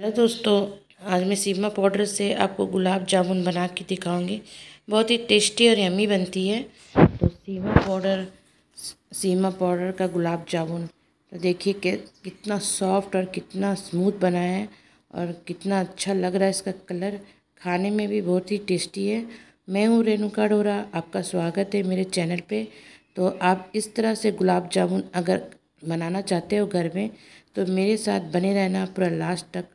Hello दोस्तों आज मैं सीमा पाउडर से आपको गुलाब जामुन बना के दिखाऊंगी बहुत ही टेस्टी और यमी बनती है तो सीमा पाउडर सीमा पाउडर का गुलाब जामुन तो देखिए कि कितना सॉफ्ट और कितना स्मूथ बना है और कितना अच्छा लग रहा है इसका कलर खाने में भी बहुत ही टेस्टी है मैं हूँ रेणुका डोरा आपका स्वागत है मेरे चैनल पे तो आप इस तरह से गुलाब जामुन अगर बनाना चाहते हो घर में तो मेरे साथ बने रहना पूरा लास्ट तक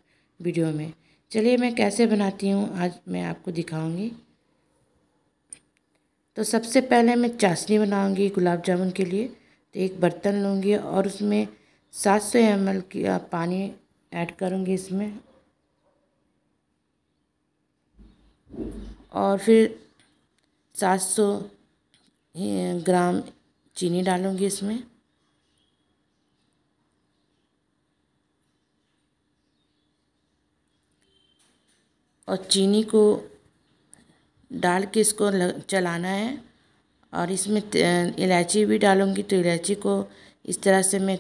वीडियो में चलिए मैं कैसे बनाती हूँ आज मैं आपको दिखाऊंगी तो सबसे पहले मैं चाशनी बनाऊंगी गुलाब जामुन के लिए तो एक बर्तन लूँगी और उसमें 700 सौ एम एल का पानी ऐड करूँगी इसमें और फिर 700 ग्राम चीनी डालूँगी इसमें और चीनी को डाल के इसको चलाना है और इसमें इलायची भी डालूँगी तो इलायची को इस तरह से मैं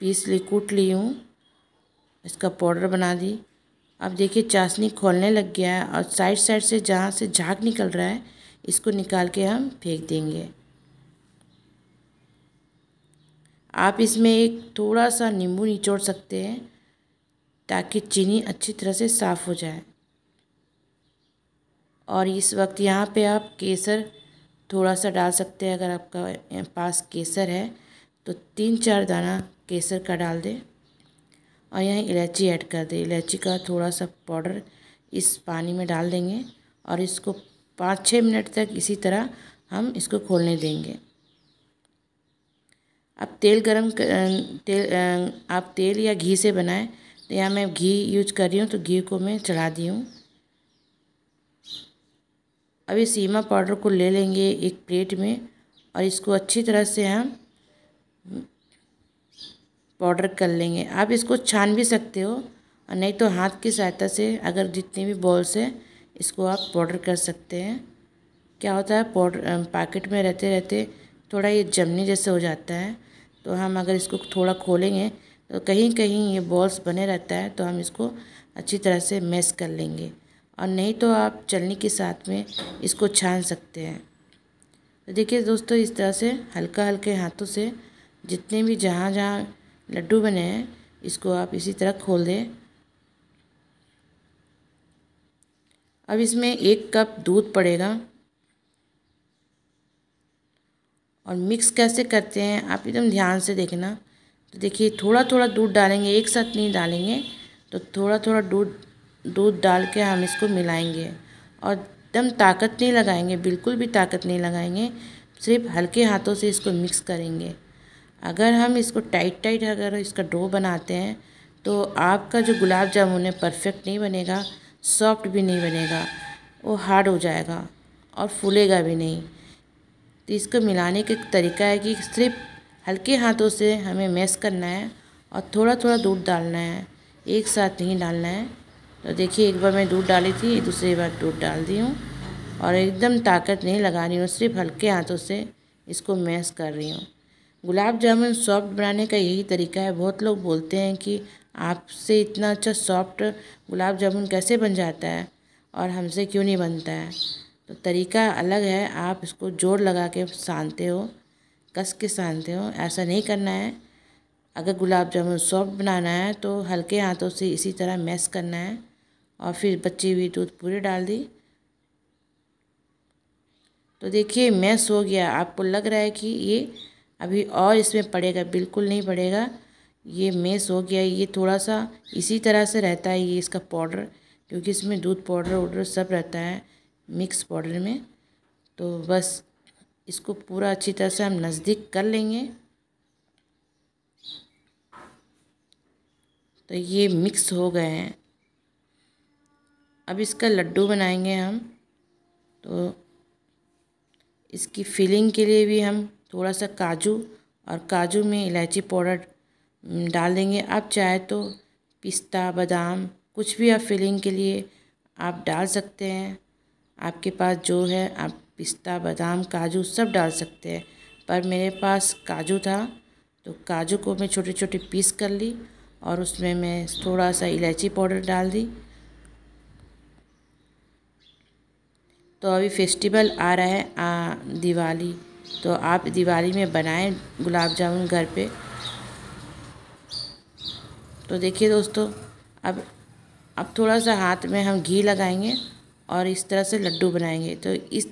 पीस ली कूट ली हूँ इसका पाउडर बना दी अब देखिए चाशनी खोलने लग गया है और साइड साइड से जहाँ से झाग निकल रहा है इसको निकाल के हम फेंक देंगे आप इसमें एक थोड़ा सा नींबू निचोड़ सकते हैं ताकि चीनी अच्छी तरह से साफ़ हो जाए और इस वक्त यहाँ पे आप केसर थोड़ा सा डाल सकते हैं अगर आपका पास केसर है तो तीन चार दाना केसर का डाल दें और यहाँ इलायची ऐड कर दें इलायची का थोड़ा सा पाउडर इस पानी में डाल देंगे और इसको पाँच छः मिनट तक इसी तरह हम इसको खोलने देंगे अब तेल गरम कर, तेल आप तेल या घी से बनाएं तो यहाँ मैं घी यूज कर रही हूँ तो घी को मैं चढ़ा दी हूँ अब इस पाउडर को ले लेंगे एक प्लेट में और इसको अच्छी तरह से हम पाउडर कर लेंगे आप इसको छान भी सकते हो और नहीं तो हाथ की सहायता से अगर जितने भी बॉल्स हैं इसको आप पाउडर कर सकते हैं क्या होता है पाउडर पैकेट में रहते रहते थोड़ा ये जमने जैसे हो जाता है तो हम अगर इसको थोड़ा खोलेंगे तो कहीं कहीं ये बॉल्स बने रहता है तो हम इसको अच्छी तरह से मैस कर लेंगे और नहीं तो आप चलनी के साथ में इसको छान सकते हैं तो देखिए दोस्तों इस तरह से हल्का हल्के हाथों से जितने भी जहाँ जहाँ लड्डू बने हैं इसको आप इसी तरह खोल दें अब इसमें एक कप दूध पड़ेगा और मिक्स कैसे करते हैं आप एकदम ध्यान से देखना तो देखिए थोड़ा थोड़ा दूध डालेंगे एक साथ नहीं डालेंगे तो थोड़ा थोड़ा दूध दूध डाल के हम इसको मिलाएंगे और एकदम ताकत नहीं लगाएंगे बिल्कुल भी ताकत नहीं लगाएंगे सिर्फ हल्के हाथों से इसको मिक्स करेंगे अगर हम इसको टाइट टाइट अगर इसका डो बनाते हैं तो आपका जो गुलाब जामुन है परफेक्ट नहीं बनेगा सॉफ्ट भी नहीं बनेगा वो हार्ड हो जाएगा और फूलेगा भी नहीं तो इसको मिलाने का तरीका है कि सिर्फ हल्के हाथों से हमें मैस करना है और थोड़ा थोड़ा दूध डालना है एक साथ नहीं डालना है तो देखिए एक बार मैं दूध डाली थी दूसरी बार दूध डाल दी हूँ और एकदम ताकत नहीं लगा रही हूँ सिर्फ हल्के हाथों से इसको मैश कर रही हूँ गुलाब जामुन सॉफ्ट बनाने का यही तरीका है बहुत लोग बोलते हैं कि आपसे इतना अच्छा सॉफ्ट गुलाब जामुन कैसे बन जाता है और हमसे क्यों नहीं बनता है तो तरीका अलग है आप इसको जोर लगा के सानते हो कस के सानते हो ऐसा नहीं करना है अगर गुलाब जामुन सॉफ्ट बनाना है तो हल्के हाथों से इसी तरह मैस करना है और फिर बची हुई दूध पूरी डाल दी तो देखिए मैं सो गया आपको लग रहा है कि ये अभी और इसमें पड़ेगा बिल्कुल नहीं पड़ेगा ये मैं सो गया ये थोड़ा सा इसी तरह से रहता है ये इसका पाउडर क्योंकि इसमें दूध पाउडर वाउडर सब रहता है मिक्स पाउडर में तो बस इसको पूरा अच्छी तरह से हम नज़दीक कर लेंगे तो ये मिक्स हो गए हैं अब इसका लड्डू बनाएंगे हम तो इसकी फिलिंग के लिए भी हम थोड़ा सा काजू और काजू में इलायची पाउडर डाल देंगे आप चाहे तो पिस्ता बादाम कुछ भी आप फिलिंग के लिए आप डाल सकते हैं आपके पास जो है आप पिस्ता बादाम काजू सब डाल सकते हैं पर मेरे पास काजू था तो काजू को मैं छोटे छोटे पीस कर ली और उसमें मैं थोड़ा सा इलायची पाउडर डाल दी तो अभी फेस्टिवल आ रहा है आ, दिवाली तो आप दिवाली में बनाएं गुलाब जामुन घर पे तो देखिए दोस्तों अब अब थोड़ा सा हाथ में हम घी लगाएंगे और इस तरह से लड्डू बनाएंगे तो इस,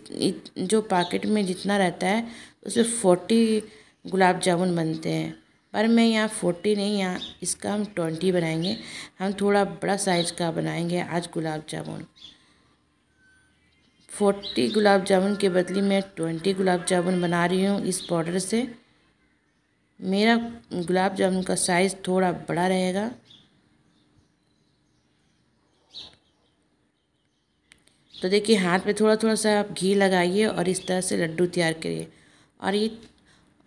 जो पैकेट में जितना रहता है उसमें फोर्टी गुलाब जामुन बनते हैं पर मैं यहाँ फोर्टी नहीं यहाँ इसका हम ट्वेंटी बनाएंगे हम थोड़ा बड़ा साइज़ का बनाएंगे आज गुलाब जामुन फोर्टी गुलाब जामुन के बदले मैं ट्वेंटी गुलाब जामुन बना रही हूँ इस पाउडर से मेरा गुलाब जामुन का साइज़ थोड़ा बड़ा रहेगा तो देखिए हाथ पे थोड़ा थोड़ा सा आप घी लगाइए और इस तरह से लड्डू तैयार करिए और ये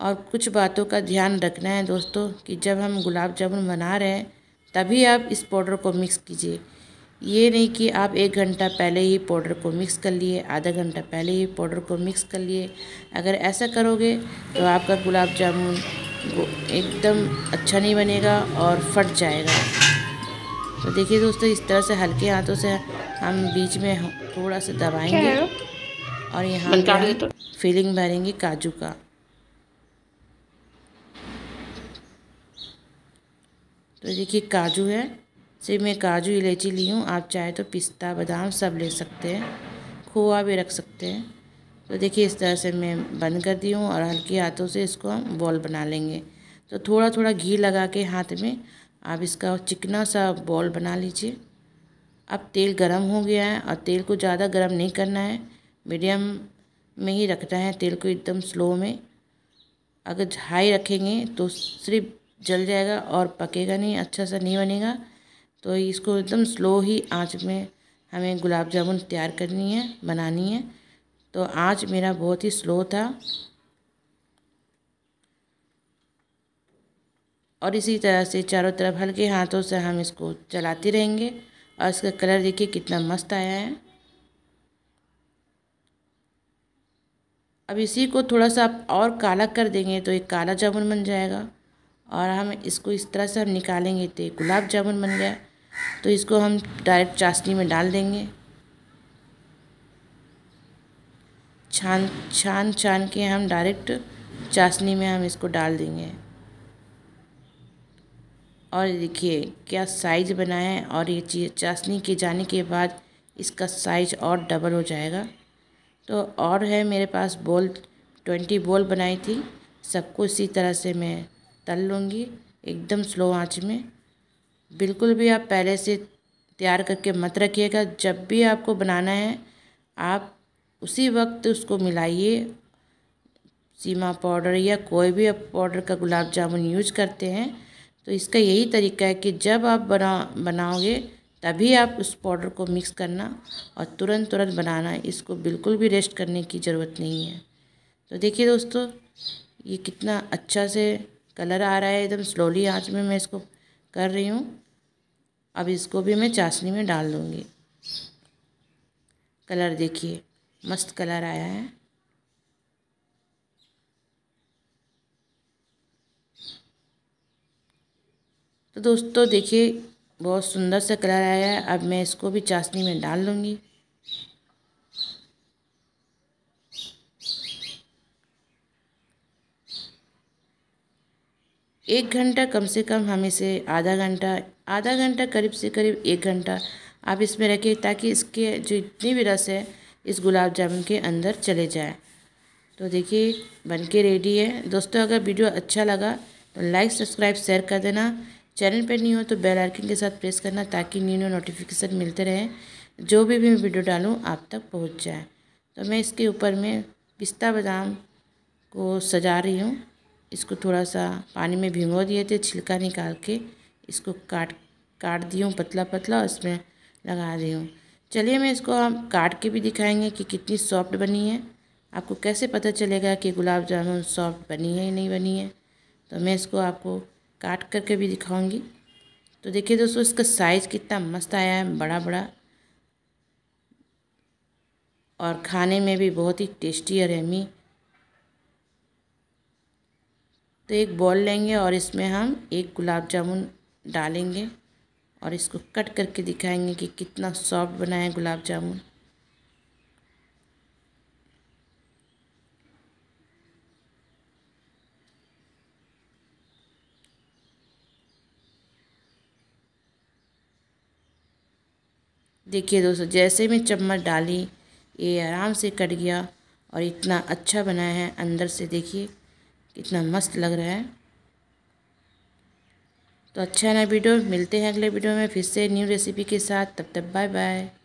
और कुछ बातों का ध्यान रखना है दोस्तों कि जब हम गुलाब जामुन बना रहे हैं तभी आप इस पाउडर को मिक्स कीजिए ये नहीं कि आप एक घंटा पहले ही पाउडर को मिक्स कर लिए आधा घंटा पहले ही पाउडर को मिक्स कर लिए अगर ऐसा करोगे तो आपका गुलाब जामुन एकदम अच्छा नहीं बनेगा और फट जाएगा तो देखिए दोस्तों इस तरह से हल्के हाथों से हम बीच में थोड़ा सा दबाएंगे और यहाँ तो। फीलिंग भरेंगे काजू का तो देखिए काजू है सिर्फ मैं काजू इलायची ली हूँ आप चाहे तो पिस्ता बादाम सब ले सकते हैं खोआ भी रख सकते हैं तो देखिए इस तरह से मैं बंद कर दी हूँ और हल्के हाथों से इसको हम बॉल बना लेंगे तो थोड़ा थोड़ा घी लगा के हाथ में आप इसका चिकना सा बॉल बना लीजिए अब तेल गरम हो गया है और तेल को ज़्यादा गरम नहीं करना है मीडियम में ही रखना है तेल को एकदम स्लो में अगर हाई रखेंगे तो सिर्फ जल जाएगा और पकेगा नहीं अच्छा सा नहीं बनेगा तो इसको एकदम स्लो ही आंच में हमें गुलाब जामुन तैयार करनी है बनानी है तो आंच मेरा बहुत ही स्लो था और इसी तरह से चारों तरफ हल्के हाथों से हम इसको चलाते रहेंगे और इसका कलर देखिए कितना मस्त आया है अब इसी को थोड़ा सा आप और काला कर देंगे तो एक काला जामुन बन जाएगा और हम इसको इस तरह से हम निकालेंगे तो गुलाब जामुन बन गया तो इसको हम डायरेक्ट चाशनी में डाल देंगे छान छान छान के हम डायरेक्ट चाशनी में हम इसको डाल देंगे और देखिए क्या साइज बना है और ये चीज चाशनी के जाने के बाद इसका साइज और डबल हो जाएगा तो और है मेरे पास बोल ट्वेंटी बोल बनाई थी सबको इसी तरह से मैं तल लूँगी एकदम स्लो आंच में बिल्कुल भी आप पहले से तैयार करके मत रखिएगा जब भी आपको बनाना है आप उसी वक्त उसको मिलाइए सीमा पाउडर या कोई भी आप पाउडर का गुलाब जामुन यूज करते हैं तो इसका यही तरीका है कि जब आप बना बनाओगे तभी आप उस पाउडर को मिक्स करना और तुरंत तुरंत बनाना इसको बिल्कुल भी रेस्ट करने की ज़रूरत नहीं है तो देखिए दोस्तों ये कितना अच्छा से कलर आ रहा है एकदम स्लोली आँच में मैं इसको कर रही हूँ अब इसको भी मैं चाशनी में डाल दूँगी कलर देखिए मस्त कलर आया है तो दोस्तों देखिए बहुत सुंदर सा कलर आया है अब मैं इसको भी चाशनी में डाल लूँगी एक घंटा कम से कम हम इसे आधा घंटा आधा घंटा करीब से करीब एक घंटा आप इसमें रखें ताकि इसके जो इतनी भी रस है इस गुलाब जामुन के अंदर चले जाए तो देखिए बन के रेडी है दोस्तों अगर वीडियो अच्छा लगा तो लाइक सब्सक्राइब शेयर कर देना चैनल पर नहीं हो तो बेल आइकन के साथ प्रेस करना ताकि न्यू न्यू नोटिफिकेशन मिलते रहे जो भी भी मैं वीडियो डालूँ आप तक पहुँच जाए तो मैं इसके ऊपर में पिस्ता बादाम को सजा रही हूँ इसको थोड़ा सा पानी में भिगो दिए थे छिलका निकाल के इसको काट काट दी हूँ पतला पतला उसमें लगा रही हूँ चलिए मैं इसको आप काट के भी दिखाएंगे कि कितनी सॉफ्ट बनी है आपको कैसे पता चलेगा कि गुलाब जामुन सॉफ्ट बनी है या नहीं बनी है तो मैं इसको आपको काट करके भी दिखाऊंगी तो देखिए दोस्तों इसका साइज़ कितना मस्त आया है बड़ा बड़ा और खाने में भी बहुत ही टेस्टी और रहमी तो एक बॉल लेंगे और इसमें हम एक गुलाब जामुन डालेंगे और इसको कट करके दिखाएंगे कि कितना सॉफ्ट बना है गुलाब जामुन देखिए दोस्तों जैसे मैं चम्मच डाली ये आराम से कट गया और इतना अच्छा बना है अंदर से देखिए कितना मस्त लग रहा है तो अच्छा है ना वीडियो मिलते हैं अगले वीडियो में फिर से न्यू रेसिपी के साथ तब तक बाय बाय